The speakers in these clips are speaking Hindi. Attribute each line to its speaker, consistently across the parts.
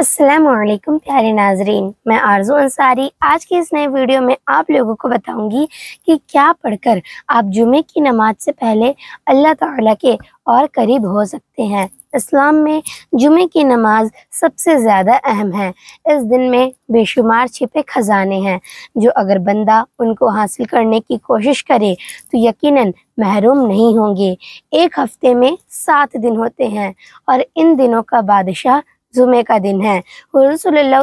Speaker 1: असलकुम प्यारे नाजरीन मैं आरजू अंसारी आज के इस नए वीडियो में आप लोगों को बताऊंगी कि क्या पढ़कर आप जुमे की नमाज से पहले अल्लाह ताला के और करीब हो सकते हैं इस्लाम में जुमे की नमाज सबसे ज़्यादा अहम है इस दिन में बेशुमार छिपे खजाने हैं जो अगर बंदा उनको हासिल करने की कोशिश करे तो यकीनन महरूम नहीं होंगे एक हफ्ते में सात दिन होते हैं और इन दिनों का बादशाह जुमे का दिन है वसल्लम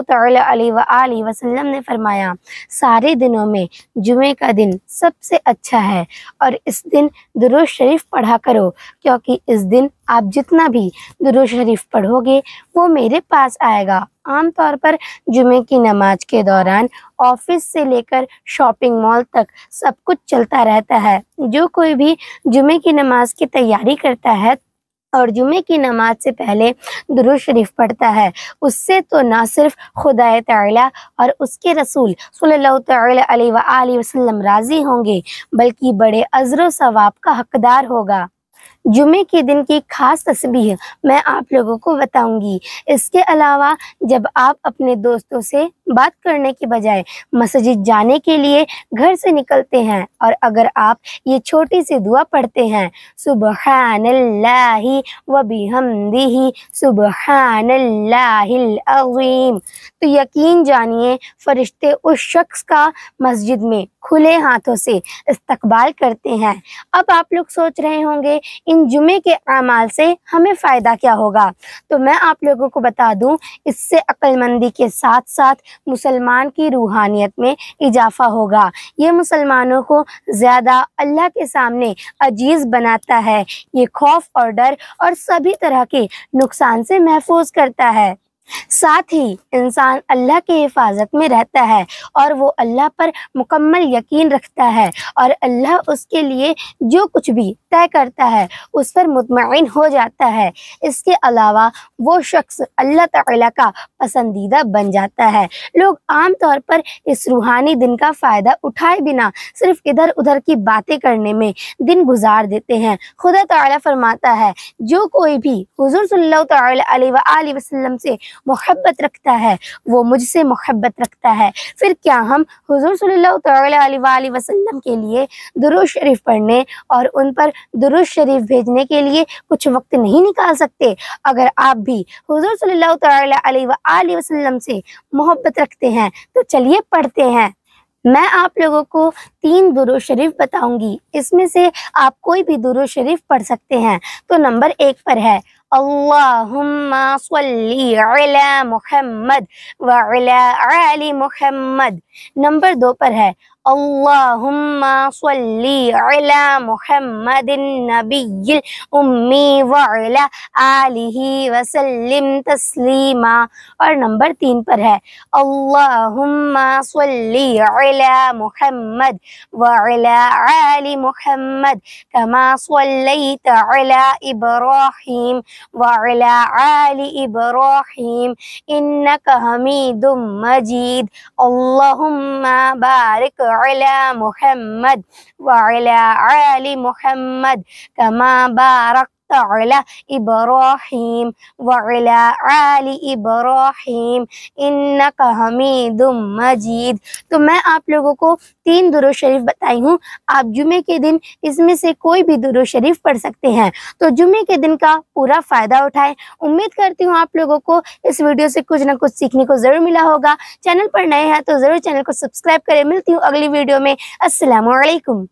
Speaker 1: ने फरमाया सारे दिनों में जुमे का दिन सबसे अच्छा है और इस दिन दुरुज शरीफ पढ़ा करो क्योंकि इस दिन आप जितना भी दुरुज शरीफ पढ़ोगे वो मेरे पास आएगा आमतौर पर जुमे की नमाज के दौरान ऑफिस से लेकर शॉपिंग मॉल तक सब कुछ चलता रहता है जो कोई भी जुमे की नमाज की तैयारी करता है और जुमे की नमाज से पहले दुरुज शरीफ पढ़ता है उससे तो ना सिर्फ खुदा तला और उसके रसूल सल्ला अलैहि राज़ी होंगे बल्कि बड़े अजर सवाब का हकदार होगा जुमे के दिन की खास तस्वीर मैं आप लोगों को बताऊंगी इसके अलावा जब आप अपने दोस्तों से बात करने के बजाय मस्जिद जाने के लिए घर से निकलते हैं और अगर आप ये छोटी सी दुआ पढ़ते हैं सुबहानल्लाही व बिहमदिही सुबहानल्लाहिल अजीम तो यकीन जानिए फरिश्ते उस शख्स का मस्जिद में खुले हाथों से इस्तकबाल करते हैं अब आप लोग सोच रहे होंगे इन जुमे के अमाल से हमें फ़ायदा क्या होगा तो मैं आप लोगों को बता दूं इससे अक्लमंदी के साथ साथ मुसलमान की रूहानियत में इजाफा होगा ये मुसलमानों को ज़्यादा अल्लाह के सामने अजीज़ बनाता है ये खौफ और डर और सभी तरह के नुकसान से महफूज करता है साथ ही इंसान अल्लाह की हिफाजत में रहता है और वो अल्लाह पर मुकम्मल यकीन रखता है और अल्लाह उसके लिए जो कुछ भी तय करता है उस पर मुतमिन हो जाता है इसके अलावा वो शख्स अल्लाह ताला का पसंदीदा बन जाता है लोग आम तौर पर इस रूहानी दिन का फ़ायदा उठाए बिना सिर्फ इधर उधर की बातें करने में दिन गुजार देते हैं खुदा तरमाता फरमाता है जो कोई भी हजूर सल्ला वसम से मोहब्बत रखता है वो मुझसे मोहब्बत रखता है फिर क्या हम हुजूर सल्लल्लाहु अलैहि वसल्लम के लिए दुरुज शरीफ पढ़ने और उन पर दुरुज शरीफ भेजने के लिए कुछ वक्त नहीं निकाल सकते अगर आप भी हुजूर सल्लल्लाहु अलैहि वसल्लम से मोहब्बत रखते हैं तो चलिए पढ़ते हैं मैं आप लोगों को तीन दुरुज शरीफ बताऊंगी इसमें से आप कोई भी दुरुज शरीफ पढ़ सकते हैं तो नंबर एक पर है اللهم صل على محمد وعلى آل محمد نمبر دو پر ہے اللهم صل على محمد النبي الأمي وعلى آله وسلم تسليما اور نمبر तीन پر ہے اللهم صل على محمد وعلى آل محمد كما صليت على إبراهيم وعلى آل إبراهيم إنك حميد مجيد اللهم بارك وعلى محمد وعلى آل محمد كما باركت على إبراهيم وعلى آل إبراहिम इन्नक हमीदुम मजीद तो मैं आप लोगों को तीन दुरुद शरीफ बताई हूँ आप जुमे के दिन इसमें से कोई भी दुरुद शरीफ पढ़ सकते हैं तो जुमे के दिन का पूरा फ़ायदा उठाएं उम्मीद करती हूँ आप लोगों को इस वीडियो से कुछ ना कुछ सीखने को ज़रूर मिला होगा चैनल पर नए हैं तो ज़रूर चैनल को सब्सक्राइब करें मिलती हूँ अगली वीडियो में असलकम